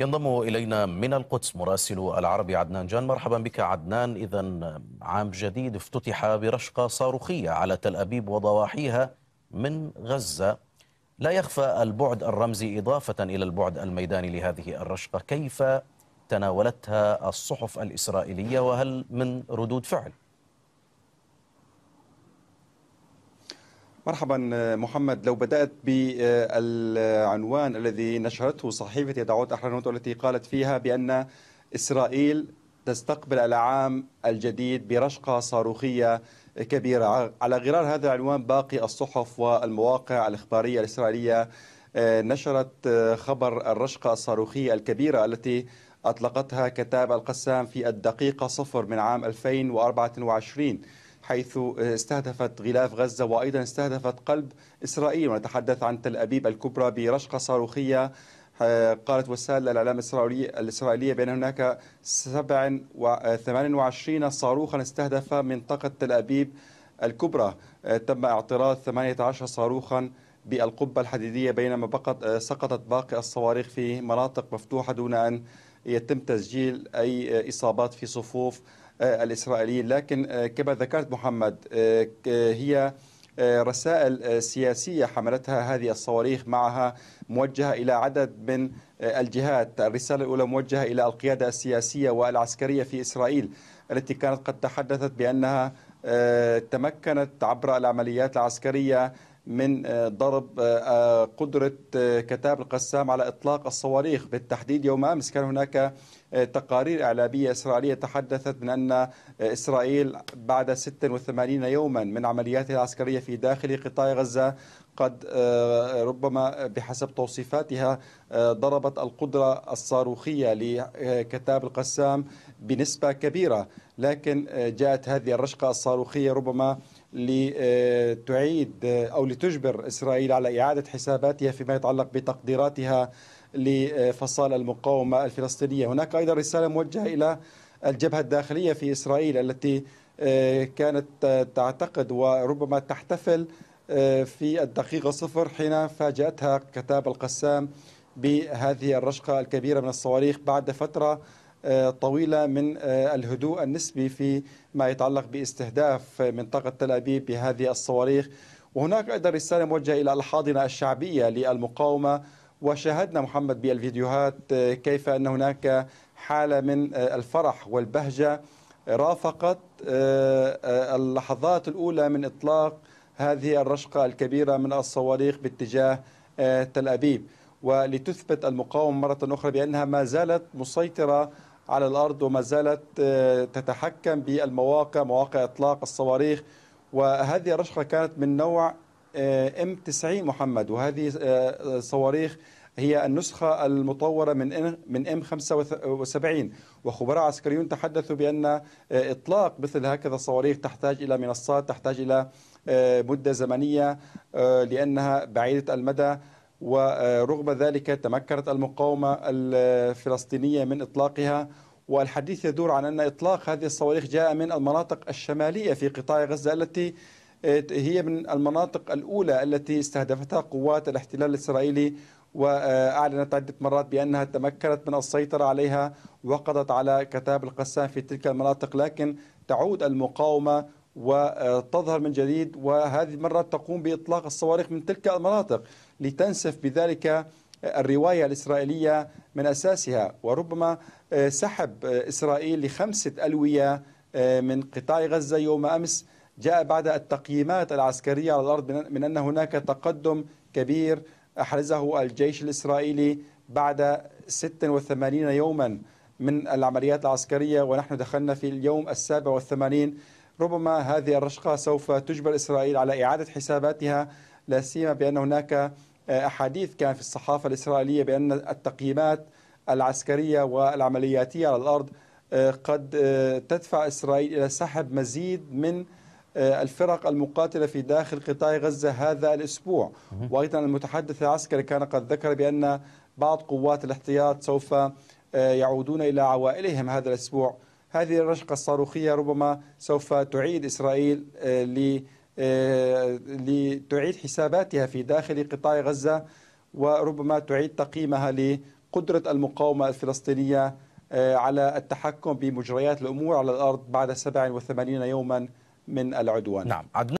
ينضم إلينا من القدس مراسل العربي عدنان جان مرحبا بك عدنان إذا عام جديد افتتح برشقة صاروخية على تل أبيب وضواحيها من غزة لا يخفى البعد الرمزي إضافة إلى البعد الميداني لهذه الرشقة كيف تناولتها الصحف الإسرائيلية وهل من ردود فعل؟ مرحبا محمد لو بدأت بالعنوان الذي نشرته صحيفة دعوت أحرنوت والتي قالت فيها بأن إسرائيل تستقبل العام الجديد برشقة صاروخية كبيرة على غرار هذا العنوان باقي الصحف والمواقع الإخبارية الإسرائيلية نشرت خبر الرشقة الصاروخية الكبيرة التي أطلقتها كتاب القسام في الدقيقة صفر من عام 2024 حيث استهدفت غلاف غزة وأيضا استهدفت قلب إسرائيل ونتحدث عن تل أبيب الكبرى برشقة صاروخية آه، قالت وسائل الإعلام الإسرائيلية, الإسرائيلية بأن هناك 28 صاروخا استهدف منطقة تل أبيب الكبرى آه، تم اعتراض 18 صاروخا بالقبة الحديدية بينما بقت آه، سقطت باقي الصواريخ في مناطق مفتوحة دون أن يتم تسجيل أي إصابات في صفوف آه، الإسرائيليين لكن آه، كما ذكرت محمد آه، هي رسائل سياسية حملتها هذه الصواريخ معها موجهة إلى عدد من الجهات الرسالة الأولى موجهة إلى القيادة السياسية والعسكرية في إسرائيل التي كانت قد تحدثت بأنها تمكنت عبر العمليات العسكرية من آه، ضرب آه، آه، قدرة كتاب القسام على إطلاق الصواريخ بالتحديد يوم أمس كان هناك تقارير إعلامية إسرائيلية تحدثت من أن إسرائيل بعد 86 يوما من عملياتها العسكرية في داخل قطاع غزة قد ربما بحسب توصيفاتها ضربت القدرة الصاروخية لكتاب القسام بنسبة كبيرة لكن جاءت هذه الرشقة الصاروخية ربما لتعيد أو لتجبر إسرائيل على إعادة حساباتها فيما يتعلق بتقديراتها لفصائل المقاومة الفلسطينية هناك أيضا رسالة موجهة إلى الجبهة الداخلية في إسرائيل التي آه، كانت آه، تعتقد وربما تحتفل آه، في الدقيقة صفر حين فاجأتها كتاب القسام بهذه الرشقة الكبيرة من الصواريخ بعد فترة طويلة من آه، الهدوء النسبي في ما يتعلق باستهداف منطقة تل أبيب بهذه الصواريخ وهناك أيضا رسالة موجهة إلى الحاضنة الشعبية للمقاومة وشاهدنا محمد بالفيديوهات آه، كيف أن هناك حالة من آه، الفرح والبهجة رافقت اللحظات الأولى من إطلاق هذه الرشقة الكبيرة من الصواريخ باتجاه تل أبيب ولتثبت المقاومة مرة أخرى بأنها ما زالت مسيطرة على الأرض وما زالت آه، تتحكم بالمواقع مواقع إطلاق الصواريخ وهذه الرشقة كانت من نوع آه، ام 90 محمد وهذه آه، صواريخ هي النسخة المطورة من من ام 75 وخبراء عسكريون تحدثوا بأن إطلاق مثل هكذا الصواريخ تحتاج إلى منصات تحتاج إلى مدة زمنية لأنها بعيدة المدى ورغم ذلك تمكنت المقاومة الفلسطينية من إطلاقها والحديث يدور عن أن إطلاق هذه الصواريخ جاء من المناطق الشمالية في قطاع غزة التي آه، هي من المناطق الأولى التي استهدفتها قوات الاحتلال الإسرائيلي وأعلنت عدة مرات بأنها تمكنت من السيطرة عليها وقضت على كتاب القسام في تلك المناطق لكن تعود المقاومة وتظهر من جديد وهذه المرة تقوم بإطلاق الصواريخ من تلك المناطق لتنسف بذلك الرواية الإسرائيلية من أساسها وربما سحب إسرائيل لخمسة ألوية من قطاع غزة يوم أمس جاء بعد التقييمات العسكرية على الأرض من أن هناك تقدم كبير أحرزه الجيش الإسرائيلي بعد 86 يوما من العمليات العسكرية ونحن دخلنا في اليوم السابع والثمانين ربما هذه الرشقة سوف تجبر إسرائيل على إعادة حساباتها لا سيما بأن هناك آه، أحاديث كان في الصحافة الإسرائيلية بأن التقييمات العسكرية والعملياتية على الأرض آه، قد آه، تدفع إسرائيل إلى سحب مزيد من الفرق المقاتلة في داخل قطاع غزة هذا الأسبوع وأيضا المتحدث العسكري كان قد ذكر بأن بعض قوات الاحتياط سوف يعودون إلى عوائلهم هذا الأسبوع هذه الرشقة الصاروخية ربما سوف تعيد إسرائيل آه، آه، لتعيد حساباتها في داخل قطاع غزة وربما تعيد تقييمها لقدرة المقاومة الفلسطينية آه، على التحكم بمجريات الأمور على الأرض بعد 87 يوما من العدوان نعم.